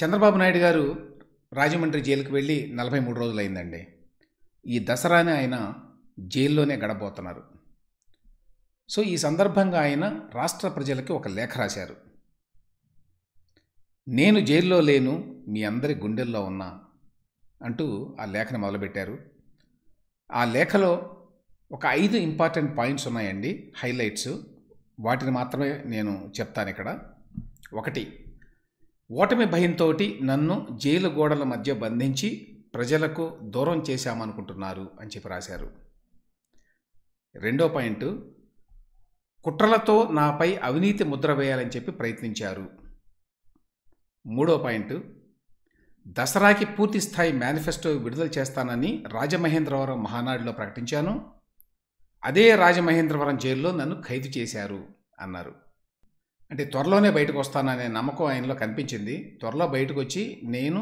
చంద్రబాబు నాయుడు గారు రాజమండ్రి జైలుకు వెళ్ళి నలభై మూడు రోజులైందండి ఈ దసరాని ఆయన జైల్లోనే గడబోతున్నారు సో ఈ సందర్భంగా ఆయన రాష్ట్ర ప్రజలకి ఒక లేఖ రాశారు నేను జైల్లో లేను మీ అందరి గుండెల్లో ఉన్నా అంటూ ఆ లేఖను మొదలుపెట్టారు ఆ లేఖలో ఒక ఐదు ఇంపార్టెంట్ పాయింట్స్ ఉన్నాయండి హైలైట్స్ వాటిని మాత్రమే నేను చెప్తాను ఇక్కడ ఒకటి ఓటమి భయంతో నన్ను జైలు గోడల మధ్య బంధించి ప్రజలకు దూరం చేశామనుకుంటున్నారు అని చెప్పి రాశారు రెండో పాయింట్ కుట్రలతో నాపై అవినీతి ముద్ర వేయాలని చెప్పి ప్రయత్నించారు మూడో పాయింట్ దసరాకి పూర్తి స్థాయి మేనిఫెస్టో విడుదల చేస్తానని రాజమహేంద్రవరం మహానాడులో ప్రకటించాను అదే రాజమహేంద్రవరం జైల్లో నన్ను ఖైదు చేశారు అన్నారు అంటే త్వరలోనే బయటకు వస్తాననే నమ్మకం ఆయనలో కనిపించింది త్వరలో బయటకు వచ్చి నేను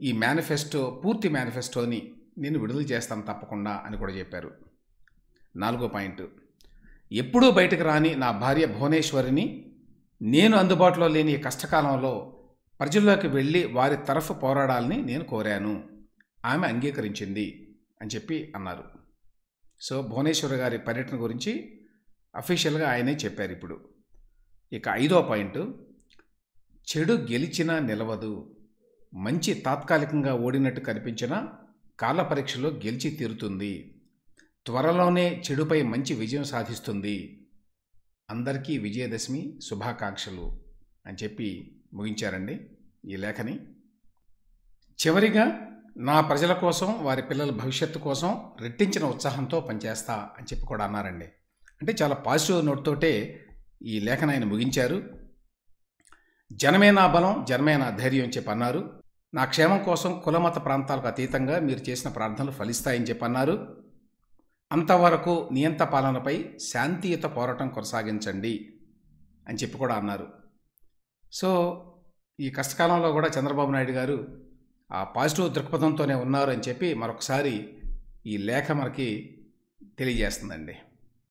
ఈ మేనిఫెస్టో పూర్తి మేనిఫెస్టోని నేను విడుదల చేస్తాను తప్పకుండా అని కూడా చెప్పారు నాలుగో పాయింట్ ఎప్పుడూ బయటకు రాని నా భార్య భువనేశ్వరిని నేను అందుబాటులో లేని కష్టకాలంలో ప్రజల్లోకి వెళ్ళి వారి తరఫు పోరాడాలని నేను కోరాను ఆమె అంగీకరించింది అని చెప్పి అన్నారు సో భువనేశ్వర్ గారి పర్యటన గురించి అఫీషియల్గా ఆయనే చెప్పారు ఇప్పుడు ఇక ఐదో పాయింట్ చెడు గెలిచినా నిలవదు మంచి తాత్కాలికంగా ఓడినట్టు కనిపించిన కాల పరీక్షలో గెలిచి తీరుతుంది త్వరలోనే చెడుపై మంచి విజయం సాధిస్తుంది అందరికీ విజయదశమి శుభాకాంక్షలు అని చెప్పి ముగించారండి ఈ లేఖని చివరిగా నా ప్రజల కోసం వారి పిల్లల భవిష్యత్తు కోసం రెట్టించిన ఉత్సాహంతో పనిచేస్తా అని చెప్పి కూడా అన్నారండి అంటే చాలా పాజిటివ్ నోట్తోటే ఈ లేఖను ఆయన ముగించారు జనమే నా బలం జనమే నా ధైర్యం చెప్పన్నారు నా క్షేమం కోసం కులమత ప్రాంతాలకు అతీతంగా మీరు చేసిన ప్రార్థనలు ఫలిస్తాయని చెప్పన్నారు అంతవరకు నియంత పాలనపై శాంతియుత పోరాటం కొనసాగించండి అని చెప్పి కూడా అన్నారు సో ఈ కష్టకాలంలో కూడా చంద్రబాబు నాయుడు గారు ఆ పాజిటివ్ దృక్పథంతోనే ఉన్నారు అని చెప్పి మరొకసారి ఈ లేఖ మనకి తెలియజేస్తుందండి